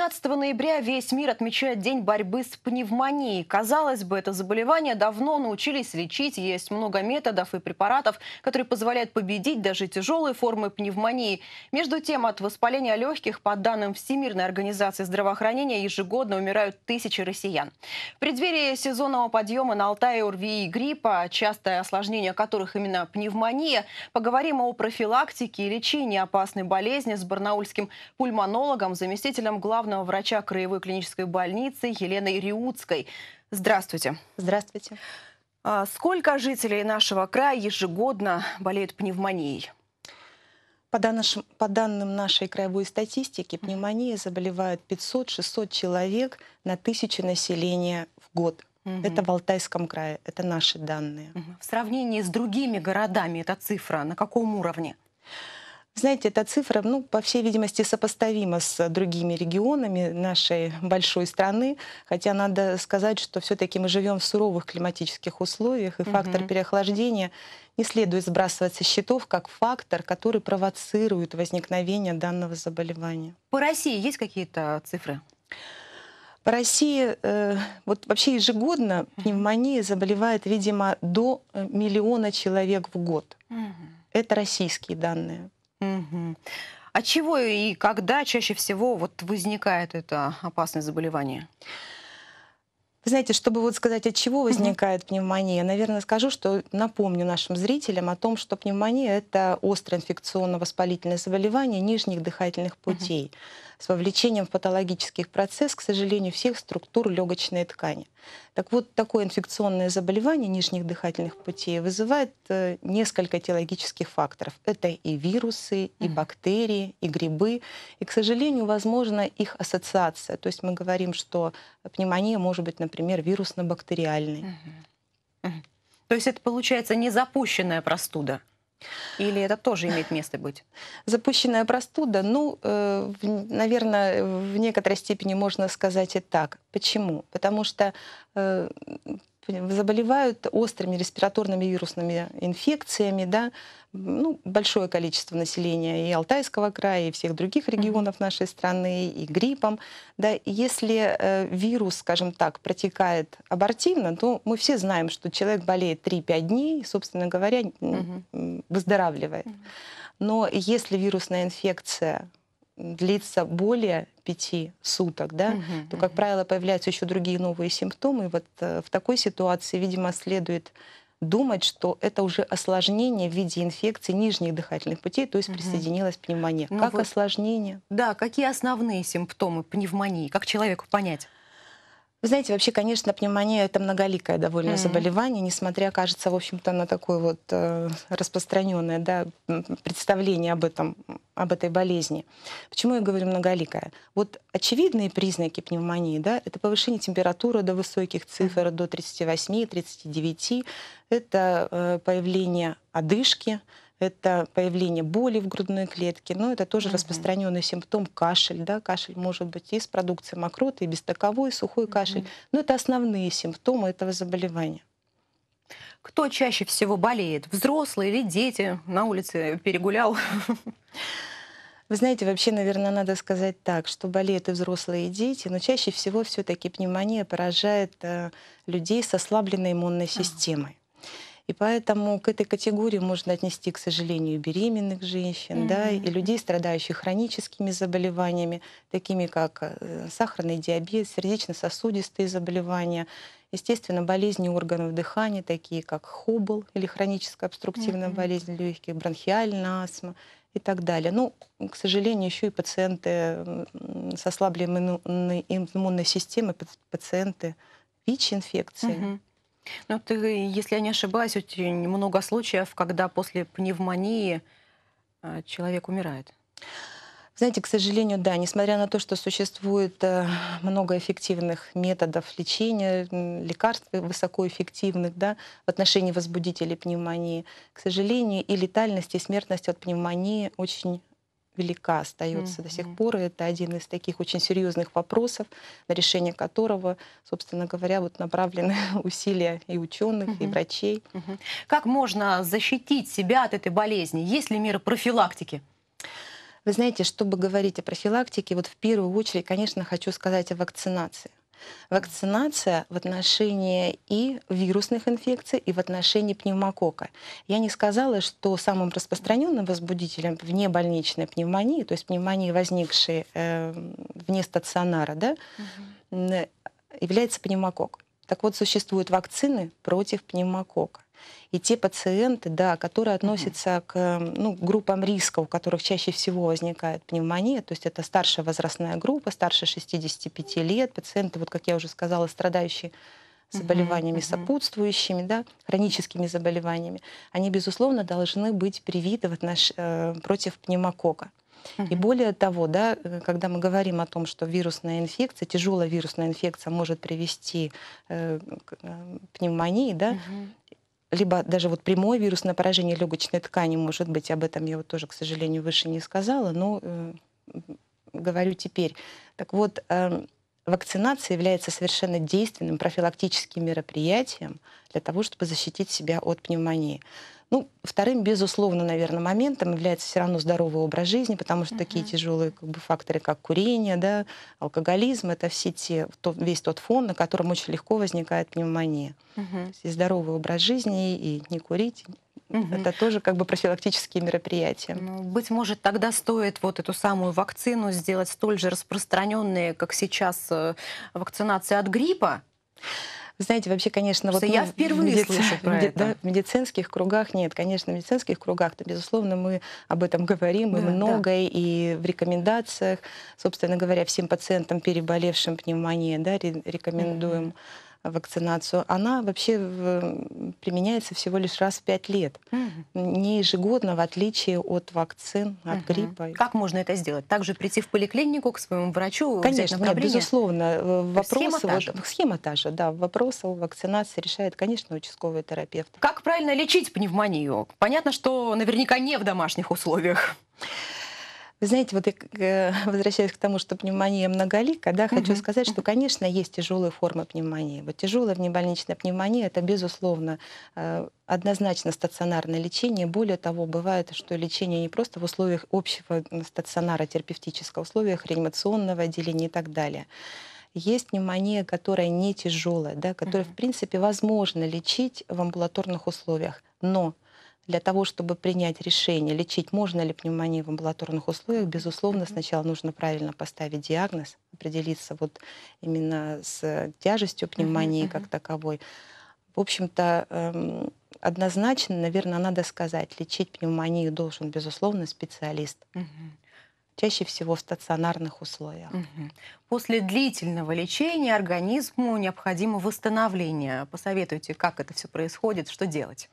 12 ноября весь мир отмечает День борьбы с пневмонией. Казалось бы, это заболевание давно научились лечить. Есть много методов и препаратов, которые позволяют победить даже тяжелые формы пневмонии. Между тем, от воспаления легких, по данным Всемирной организации здравоохранения, ежегодно умирают тысячи россиян. В преддверии сезонного подъема на Алтае урви и гриппа, частое осложнение которых именно пневмония, поговорим о профилактике и лечении опасной болезни с барнаульским пульмонологом, заместителем главного главного врача Краевой клинической больницы Еленой Риуцкой. Здравствуйте. Здравствуйте. А сколько жителей нашего края ежегодно болеют пневмонией? По, данным, по данным нашей краевой статистики, пневмонией заболевают 500-600 человек на тысячу населения в год. Угу. Это в Алтайском крае, это наши данные. Угу. В сравнении с другими городами эта цифра на каком уровне? Знаете, эта цифра, ну, по всей видимости, сопоставима с э, другими регионами нашей большой страны, хотя надо сказать, что все-таки мы живем в суровых климатических условиях, и фактор угу. переохлаждения не следует сбрасывать со счетов как фактор, который провоцирует возникновение данного заболевания. По России есть какие-то цифры? По России э, вот вообще ежегодно пневмонией заболевает, видимо, до э, миллиона человек в год. Угу. Это российские данные. А чего и когда чаще всего вот возникает это опасное заболевание? Вы знаете, чтобы вот сказать, от чего возникает пневмония, наверное, скажу, что напомню нашим зрителям о том, что пневмония – это острое инфекционно-воспалительное заболевание нижних дыхательных путей с вовлечением в патологических процесс, к сожалению, всех структур легочной ткани. Так вот, такое инфекционное заболевание нижних дыхательных путей вызывает э, несколько теологических факторов. Это и вирусы, и бактерии, и грибы. И, к сожалению, возможно их ассоциация. То есть мы говорим, что пневмония может быть, например, вирусно-бактериальной. То есть это получается незапущенная простуда? Или это тоже имеет место быть? Запущенная простуда, ну, э, наверное, в некоторой степени можно сказать и так. Почему? Потому что э, заболевают острыми респираторными вирусными инфекциями, да, ну, большое количество населения и Алтайского края, и всех других регионов нашей страны, и гриппом. Да, и если э, вирус, скажем так, протекает абортивно, то мы все знаем, что человек болеет 3-5 дней, собственно говоря, выздоравливает. Но если вирусная инфекция длится более пяти суток, да, угу, то, как угу. правило, появляются еще другие новые симптомы. И вот э, в такой ситуации, видимо, следует думать, что это уже осложнение в виде инфекции нижних дыхательных путей, то есть угу. присоединилась пневмония. Ну как вот, осложнение? Да, какие основные симптомы пневмонии? Как человеку понять? Вы знаете, вообще, конечно, пневмония это многоликое довольно mm-hmm. заболевание, несмотря, кажется, в общем-то, на такое вот э, распространенное да, представление об этом, об этой болезни. Почему я говорю многоликое? Вот очевидные признаки пневмонии, да, это повышение температуры до высоких цифр, mm-hmm. до 38-39, это э, появление одышки, это появление боли в грудной клетке, но ну, это тоже угу. распространенный симптом кашель, да, кашель может быть и с продукцией мокроты, и без таковой, сухой угу. кашель, но это основные симптомы этого заболевания. Кто чаще всего болеет, взрослые или дети? На улице перегулял? Вы знаете, вообще, наверное, надо сказать так, что болеют и взрослые, и дети, но чаще всего все-таки пневмония поражает э, людей с ослабленной иммунной системой. И поэтому к этой категории можно отнести, к сожалению, беременных женщин, mm-hmm. да, и людей, страдающих хроническими заболеваниями, такими как э, сахарный диабет, сердечно-сосудистые заболевания, естественно, болезни органов дыхания, такие как хубл или хроническая обструктивная mm-hmm. болезнь легких, бронхиальная астма и так далее. Ну, к сожалению, еще и пациенты с ослабленной иммунной системой, пациенты ВИЧ-инфекции. Угу. Ну, ты, если я не ошибаюсь, очень много случаев, когда после пневмонии э, человек умирает. Знаете, к сожалению, да, несмотря на то, что существует э, много эффективных методов лечения, лекарств высокоэффективных да, в отношении возбудителей пневмонии, к сожалению, и летальность, и смертность от пневмонии очень велика остается mm-hmm. до сих пор. И это один из таких очень серьезных вопросов, на решение которого, собственно говоря, вот направлены усилия и ученых, mm-hmm. и врачей. Mm-hmm. Как можно защитить себя от этой болезни? Есть ли меры профилактики? Вы знаете, чтобы говорить о профилактике, вот в первую очередь, конечно, хочу сказать о вакцинации. Вакцинация в отношении и вирусных инфекций, и в отношении пневмокока. Я не сказала, что самым распространенным возбудителем вне больничной пневмонии, то есть пневмонии, возникшей э, вне стационара, да, угу. является пневмокок. Так вот, существуют вакцины против пневмокока. И те пациенты, да, которые относятся к эм, ну, группам риска, у которых чаще всего возникает пневмония, то есть это старшая возрастная группа, старше 65 лет, пациенты, вот как я уже сказала, страдающие заболеваниями uh-huh, uh-huh. сопутствующими, да, хроническими заболеваниями, они, безусловно, должны быть привиты в отнош... Э, против пневмокока. Uh-huh. И более того, да, э, когда мы говорим о том, что вирусная инфекция, тяжелая вирусная инфекция может привести э, к э, пневмонии, да, либо даже вот прямое вирусное поражение легочной ткани, может быть, об этом я вот тоже, к сожалению, выше не сказала, но э, говорю теперь. Так вот, э, вакцинация является совершенно действенным профилактическим мероприятием для того, чтобы защитить себя от пневмонии. Ну, вторым, безусловно, наверное, моментом является все равно здоровый образ жизни, потому что uh-huh. такие тяжелые как бы, факторы, как курение, да, алкоголизм, это все те, то, весь тот фон, на котором очень легко возникает пневмония. Uh-huh. То есть и здоровый образ жизни, и не курить, Угу. Это тоже как бы профилактические мероприятия. Ну, быть может, тогда стоит вот эту самую вакцину сделать столь же распространенные, как сейчас, э, вакцинация от гриппа? знаете, вообще, конечно, вот... Я мы ну, впервые медици... слышу про меди... это. Да, в медицинских кругах нет. Конечно, в медицинских кругах-то, безусловно, мы об этом говорим, да, и многое, да. и в рекомендациях, собственно говоря, всем пациентам, переболевшим пневмонией, да, рекомендуем... Mm-hmm вакцинацию, она вообще применяется всего лишь раз в 5 лет. Угу. Не ежегодно, в отличие от вакцин, от угу. гриппа. Как можно это сделать? Также прийти в поликлинику к своему врачу? Конечно, нет, безусловно. Э, вопросы схема, та же. схема та же, да. вопросы о вакцинации решает, конечно, участковый терапевт. Как правильно лечить пневмонию? Понятно, что наверняка не в домашних условиях. Вы знаете, вот я э, возвращаюсь к тому, что пневмония многолика, да, хочу uh-huh. сказать, что, конечно, есть тяжелые формы пневмонии. Вот тяжелая внебольничная пневмония это, безусловно, э, однозначно стационарное лечение. Более того, бывает, что лечение не просто в условиях общего стационара терапевтического, а в условиях реанимационного отделения и так далее есть пневмония, которая не тяжелая, да, которая, uh-huh. в принципе, возможно лечить в амбулаторных условиях. Но для того, чтобы принять решение, лечить можно ли пневмонию в амбулаторных условиях, безусловно, сначала нужно правильно поставить диагноз, определиться вот именно с э, тяжестью пневмонии как таковой. В общем-то, эм, однозначно, наверное, надо сказать, лечить пневмонию должен, безусловно, специалист. Угу. Чаще всего в стационарных условиях. Угу. После длительного лечения организму необходимо восстановление. Посоветуйте, как это все происходит, что делать?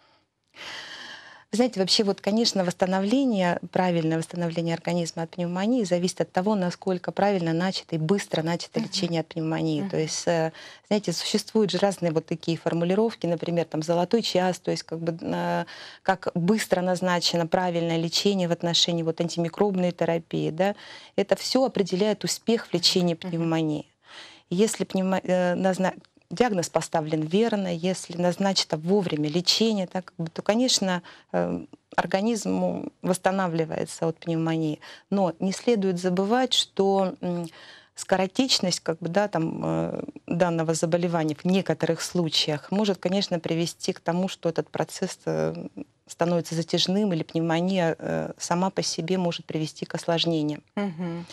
Вы знаете, вообще вот, конечно, восстановление, правильное восстановление организма от пневмонии зависит от того, насколько правильно начато и быстро начато uh-huh. лечение от пневмонии. Uh-huh. То есть, э, знаете, существуют же разные вот такие формулировки, например, там золотой час, то есть как бы как быстро назначено правильное лечение в отношении вот антимикробной терапии, да, это все определяет успех в лечении пневмонии. Uh-huh. Если пневмо... Э, диагноз поставлен верно, если назначено вовремя лечение, так, то, конечно, э, организм ну, восстанавливается от пневмонии. Но не следует забывать, что скоротечность как бы, да, там, э, данного заболевания в некоторых случаях может, конечно, привести к тому, что этот процесс э, становится затяжным или пневмония сама по себе может привести к осложнениям. Угу.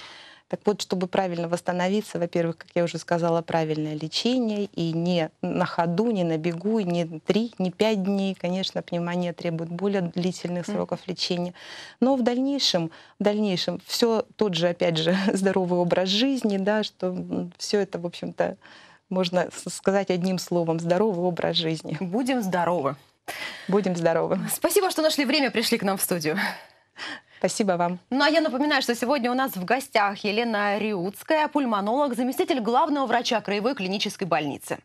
Так вот, чтобы правильно восстановиться, во-первых, как я уже сказала, правильное лечение, и не на ходу, не на бегу, не три, не пять дней. Конечно, пневмония требует более длительных сроков mm лечения. Но в дальнейшем, в дальнейшем все тот же, опять же, здоровый образ жизни, да, что все это, в общем-то, можно сказать одним словом, здоровый образ жизни. Будем здоровы. Будем здоровы. Спасибо, что нашли время, пришли к нам в студию. Спасибо вам. Ну а я напоминаю, что сегодня у нас в гостях Елена Риуцкая, пульмонолог, заместитель главного врача Краевой клинической больницы.